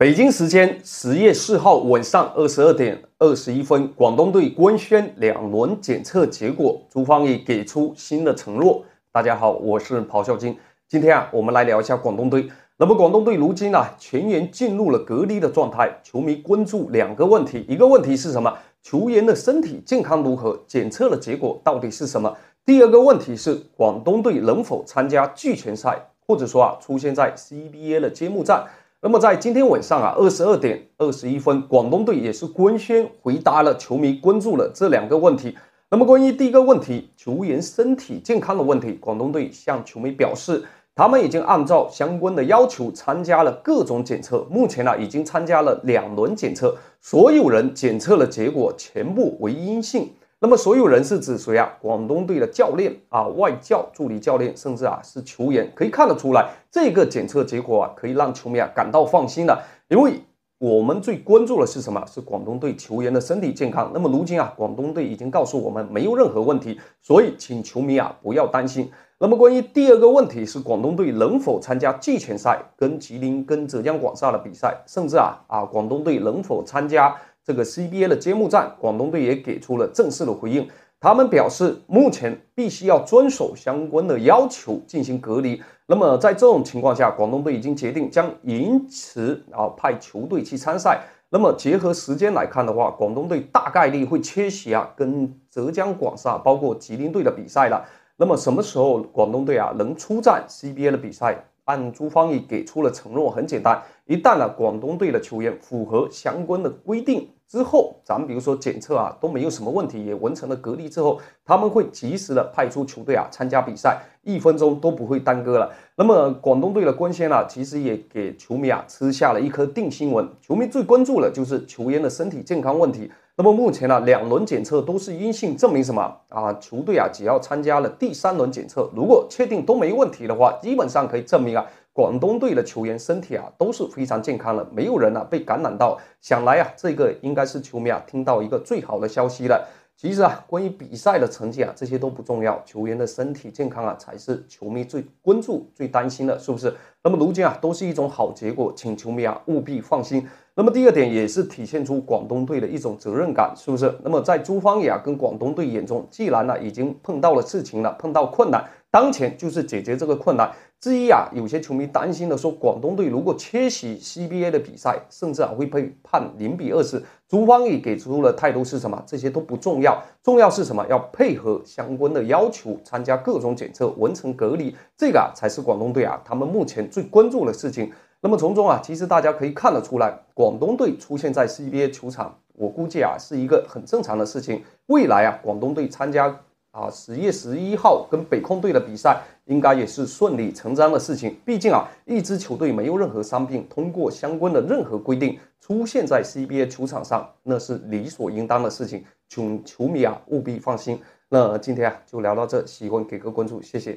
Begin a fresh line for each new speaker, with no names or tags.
北京时间十月四号晚上二十二点二十一分，广东队官宣两轮检测结果，朱芳雨给出新的承诺。大家好，我是咆哮金，今天啊，我们来聊一下广东队。那么广东队如今呢，全员进入了隔离的状态。球迷关注两个问题，一个问题是什么？球员的身体健康如何？检测的结果到底是什么？第二个问题是广东队能否参加季前赛，或者说啊，出现在 CBA 的揭幕战？那么在今天晚上啊，二十二点二十一分，广东队也是官宣回答了球迷关注了这两个问题。那么关于第一个问题，球员身体健康的问题，广东队向球迷表示，他们已经按照相关的要求参加了各种检测，目前呢已经参加了两轮检测，所有人检测了结果全部为阴性。那么所有人是指谁啊？广东队的教练啊、外教、助理教练，甚至啊是球员，可以看得出来，这个检测结果啊可以让球迷啊感到放心的，因为。我们最关注的是什么？是广东队球员的身体健康。那么如今啊，广东队已经告诉我们没有任何问题，所以请球迷啊不要担心。那么关于第二个问题是广东队能否参加季前赛，跟吉林、跟浙江广厦的比赛，甚至啊啊广东队能否参加这个 CBA 的揭幕战，广东队也给出了正式的回应。他们表示，目前必须要遵守相关的要求进行隔离。那么在这种情况下，广东队已经决定将延迟啊派球队去参赛。那么结合时间来看的话，广东队大概率会缺席啊跟浙江广厦包括吉林队的比赛了。那么什么时候广东队啊能出战 CBA 的比赛？按朱芳雨给出了承诺，很简单，一旦呢广东队的球员符合相关的规定。之后，咱们比如说检测啊都没有什么问题，也完成了隔离之后，他们会及时的派出球队啊参加比赛，一分钟都不会耽搁了。那么广东队的官宣啊，其实也给球迷啊吃下了一颗定心丸。球迷最关注的就是球员的身体健康问题。那么目前呢，两轮检测都是阴性，证明什么啊？球队啊只要参加了第三轮检测，如果确定都没问题的话，基本上可以证明啊。广东队的球员身体啊都是非常健康的，没有人啊被感染到。想来啊，这个应该是球迷啊听到一个最好的消息了。其实啊，关于比赛的成绩啊，这些都不重要，球员的身体健康啊才是球迷最关注、最担心的，是不是？那么如今啊，都是一种好结果，请球迷啊务必放心。那么第二点也是体现出广东队的一种责任感，是不是？那么在朱芳雨啊跟广东队眼中，既然呢已经碰到了事情了，碰到困难，当前就是解决这个困难。至于啊，有些球迷担心的说，广东队如果缺席 CBA 的比赛，甚至啊会被判零比二十。朱芳雨给出的态度是什么？这些都不重要，重要是什么？要配合相关的要求，参加各种检测、完成隔离，这个啊才是广东队啊他们目前。最关注的事情，那么从中啊，其实大家可以看得出来，广东队出现在 CBA 球场，我估计啊，是一个很正常的事情。未来啊，广东队参加啊十月十一号跟北控队的比赛，应该也是顺理成章的事情。毕竟啊，一支球队没有任何伤病，通过相关的任何规定出现在 CBA 球场上，那是理所应当的事情。请球迷啊，务必放心。那今天啊，就聊到这，喜欢给个关注，谢谢。